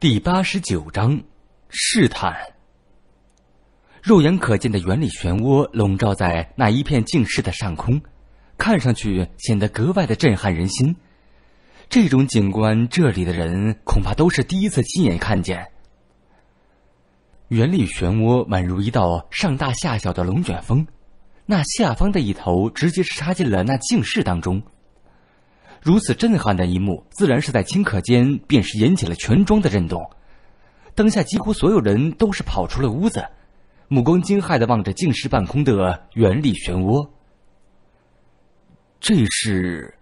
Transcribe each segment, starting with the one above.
第八十九章，试探。肉眼可见的原理漩涡笼罩在那一片净室的上空，看上去显得格外的震撼人心。这种景观，这里的人恐怕都是第一次亲眼看见。原理漩涡宛如一道上大下小的龙卷风，那下方的一头直接是插进了那静室当中。如此震撼的一幕，自然是在顷刻间便是引起了全庄的震动。当下几乎所有人都是跑出了屋子，目光惊骇的望着静室半空的原力漩涡。这是……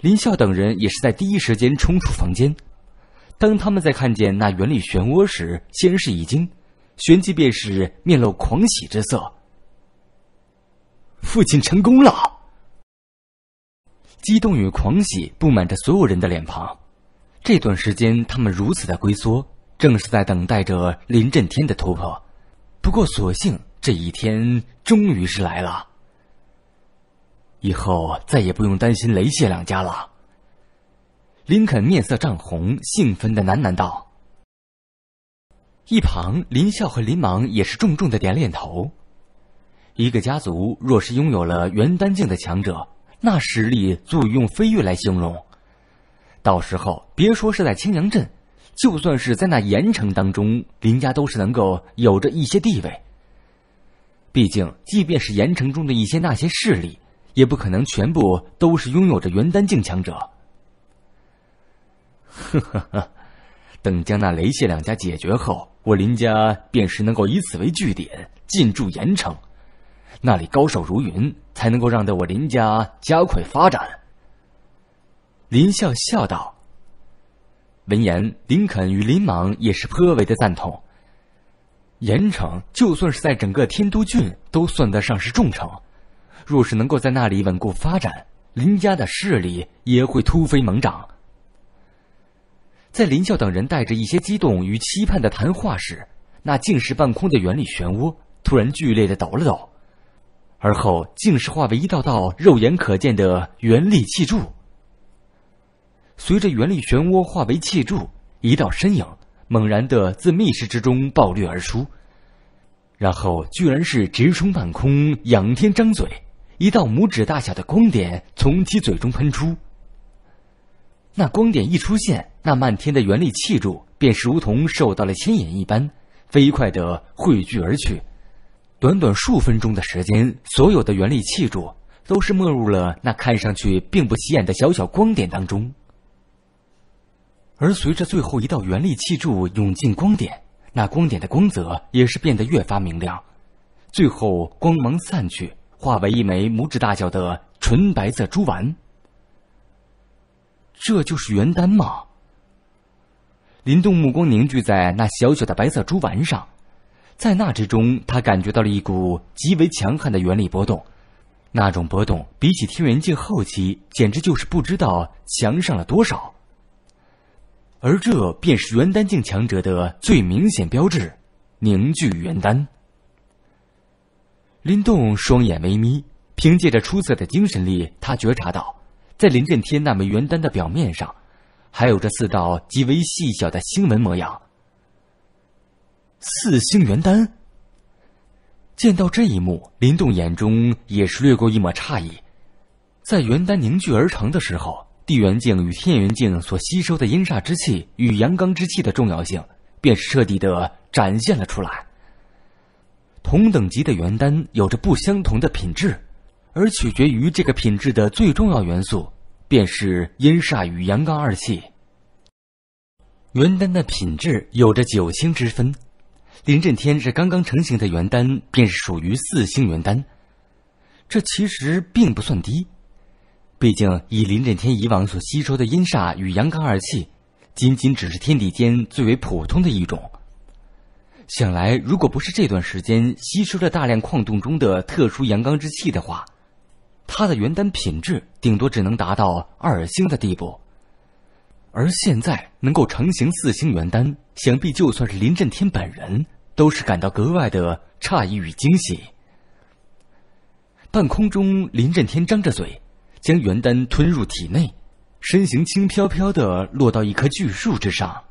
林笑等人也是在第一时间冲出房间。当他们在看见那原力漩涡时，先是一惊，旋即便是面露狂喜之色。父亲成功了！激动与狂喜布满着所有人的脸庞，这段时间他们如此的龟缩，正是在等待着林震天的突破。不过，所幸这一天终于是来了，以后再也不用担心雷谢两家了。林肯面色涨红，兴奋的喃喃道：“一旁林笑和林芒也是重重的点点头，一个家族若是拥有了元丹境的强者。”那实力足以用飞跃来形容，到时候别说是在青阳镇，就算是在那盐城当中，林家都是能够有着一些地位。毕竟，即便是盐城中的一些那些势力，也不可能全部都是拥有着元丹境强者。呵呵呵，等将那雷谢两家解决后，我林家便是能够以此为据点进驻盐城。那里高手如云，才能够让得我林家加快发展。林笑笑道。闻言，林肯与林莽也是颇为的赞同。盐城就算是在整个天都郡，都算得上是重城，若是能够在那里稳固发展，林家的势力也会突飞猛涨。在林笑等人带着一些激动与期盼的谈话时，那静视半空的原理漩涡突然剧烈的抖了抖。而后，竟是化为一道道肉眼可见的元力气柱。随着元力漩涡化为气柱，一道身影猛然的自密室之中暴掠而出，然后居然是直冲半空，仰天张嘴，一道拇指大小的光点从其嘴中喷出。那光点一出现，那漫天的元力气柱便是如同受到了牵引一般，飞快的汇聚而去。短短数分钟的时间，所有的元力气柱都是没入了那看上去并不起眼的小小光点当中。而随着最后一道元力气柱涌进光点，那光点的光泽也是变得越发明亮，最后光芒散去，化为一枚拇指大小的纯白色珠丸。这就是元丹吗？林动目光凝聚在那小小的白色珠丸上。在那之中，他感觉到了一股极为强悍的元力波动，那种波动比起天元境后期，简直就是不知道强上了多少。而这便是元丹境强者的最明显标志——凝聚元丹。林动双眼微眯，凭借着出色的精神力，他觉察到，在林震天那枚元丹的表面上，还有着四道极为细小的星纹模样。四星元丹。见到这一幕，林动眼中也是掠过一抹诧异。在元丹凝聚而成的时候，地元境与天元境所吸收的阴煞之气与阳刚之气的重要性，便是彻底的展现了出来。同等级的元丹有着不相同的品质，而取决于这个品质的最重要元素，便是阴煞与阳刚二气。元丹的品质有着九星之分。林震天这刚刚成型的元丹，便是属于四星元丹。这其实并不算低，毕竟以林震天以往所吸收的阴煞与阳刚二气，仅仅只是天地间最为普通的一种。想来，如果不是这段时间吸收了大量矿洞中的特殊阳刚之气的话，他的元丹品质顶多只能达到二星的地步。而现在能够成型四星元丹，想必就算是林震天本人。都是感到格外的诧异与惊喜。半空中，林震天张着嘴，将元丹吞入体内，身形轻飘飘的落到一棵巨树之上。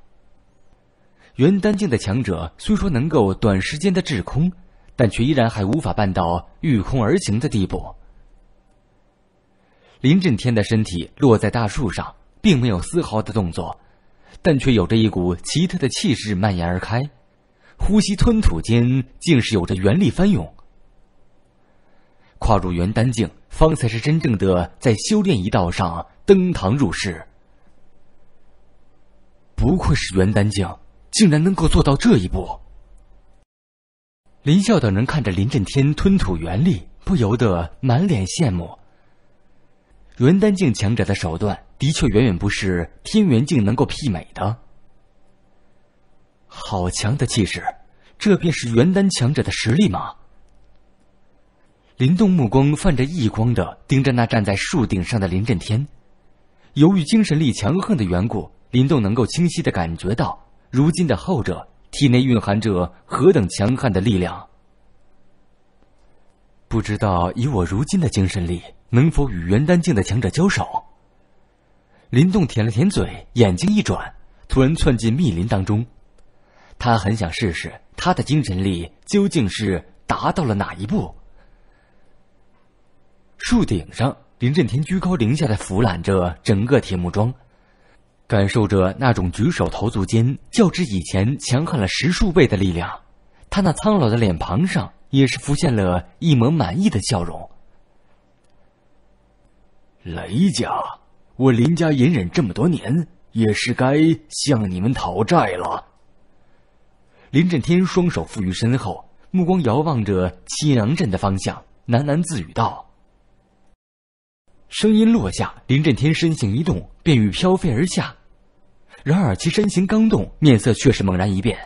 元丹境的强者虽说能够短时间的滞空，但却依然还无法办到御空而行的地步。林震天的身体落在大树上，并没有丝毫的动作，但却有着一股奇特的气势蔓延而开。呼吸吞吐间，竟是有着元力翻涌。跨入元丹境，方才是真正的在修炼一道上登堂入室。不愧是元丹境，竟然能够做到这一步。林啸等人看着林震天吞吐元力，不由得满脸羡慕。元丹境强者的手段，的确远远不是天元境能够媲美的。好强的气势！这便是元丹强者的实力吗？林动目光泛着异光的盯着那站在树顶上的林震天，由于精神力强横的缘故，林动能够清晰的感觉到，如今的后者体内蕴含着何等强悍的力量。不知道以我如今的精神力，能否与元丹境的强者交手？林动舔了舔嘴，眼睛一转，突然窜进密林当中。他很想试试，他的精神力究竟是达到了哪一步。树顶上，林震天居高临下的俯览着整个铁木庄，感受着那种举手投足间较之以前强悍了十数倍的力量，他那苍老的脸庞上也是浮现了一抹满意的笑容。雷家，我林家隐忍这么多年，也是该向你们讨债了。林震天双手负于身后，目光遥望着七阳镇的方向，喃喃自语道。声音落下，林震天身形一动，便欲飘飞而下。然而其身形刚动，面色却是猛然一变。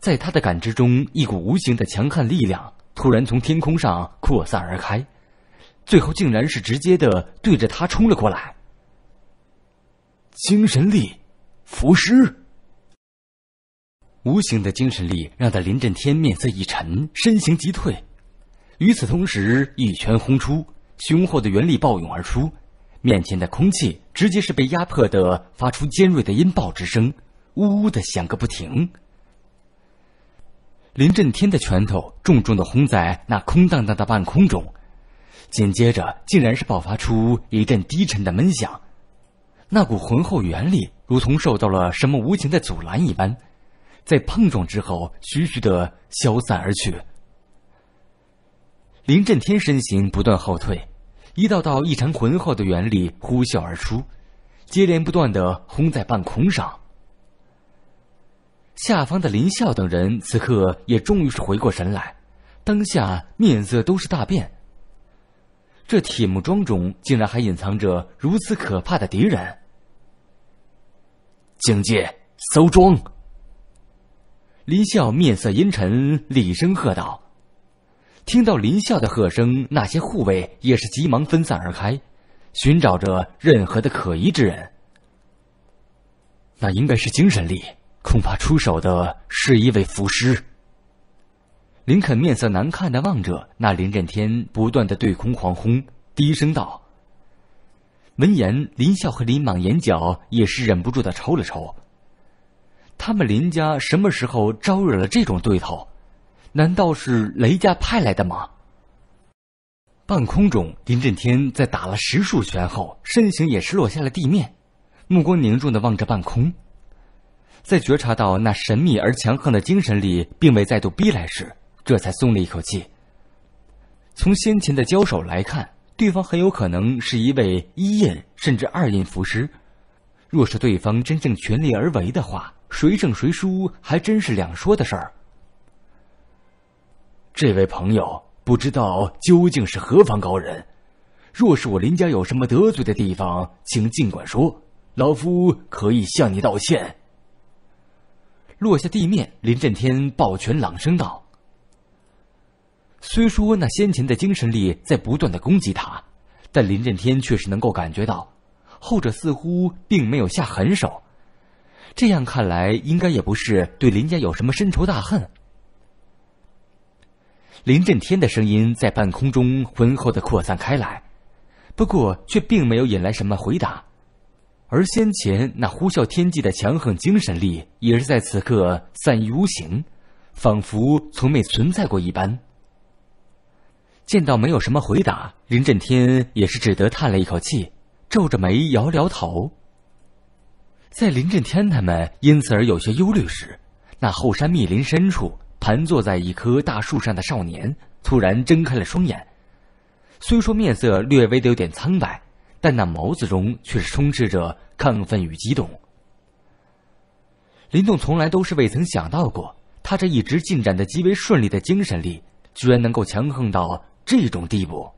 在他的感知中，一股无形的强悍力量突然从天空上扩散而开，最后竟然是直接的对着他冲了过来。精神力，浮尸。无形的精神力让他林震天面色一沉，身形急退。与此同时，一拳轰出，雄厚的元力暴涌而出，面前的空气直接是被压迫的，发出尖锐的音爆之声，呜呜的响个不停。林震天的拳头重重的轰在那空荡荡的半空中，紧接着竟然是爆发出一阵低沉的闷响，那股浑厚元力如同受到了什么无情的阻拦一般。在碰撞之后，徐徐的消散而去。林震天身形不断后退，一道道异常浑厚的元力呼啸而出，接连不断的轰在半空上。下方的林啸等人此刻也终于是回过神来，当下面色都是大变。这铁木桩中竟然还隐藏着如此可怕的敌人！警戒搜桩！林笑面色阴沉，厉声喝道：“听到林笑的喝声，那些护卫也是急忙分散而开，寻找着任何的可疑之人。那应该是精神力，恐怕出手的是一位符师。”林肯面色难看的望着那林震天，不断的对空狂轰，低声道：“闻言，林笑和林莽眼角也是忍不住的抽了抽。”他们林家什么时候招惹了这种对头？难道是雷家派来的吗？半空中，林震天在打了十数拳后，身形也是落下了地面，目光凝重的望着半空，在觉察到那神秘而强横的精神力并未再度逼来时，这才松了一口气。从先前的交手来看，对方很有可能是一位一印甚至二印符师，若是对方真正全力而为的话。谁胜谁输还真是两说的事儿。这位朋友，不知道究竟是何方高人？若是我林家有什么得罪的地方，请尽管说，老夫可以向你道歉。落下地面，林震天抱拳朗声道：“虽说那先前的精神力在不断的攻击他，但林震天却是能够感觉到，后者似乎并没有下狠手。”这样看来，应该也不是对林家有什么深仇大恨。林震天的声音在半空中浑厚的扩散开来，不过却并没有引来什么回答，而先前那呼啸天际的强横精神力，也是在此刻散于无形，仿佛从没存在过一般。见到没有什么回答，林震天也是只得叹了一口气，皱着眉摇摇头。在林震天他们因此而有些忧虑时，那后山密林深处盘坐在一棵大树上的少年突然睁开了双眼。虽说面色略微的有点苍白，但那眸子中却是充斥着亢奋与激动。林动从来都是未曾想到过，他这一直进展的极为顺利的精神力，居然能够强横到这种地步。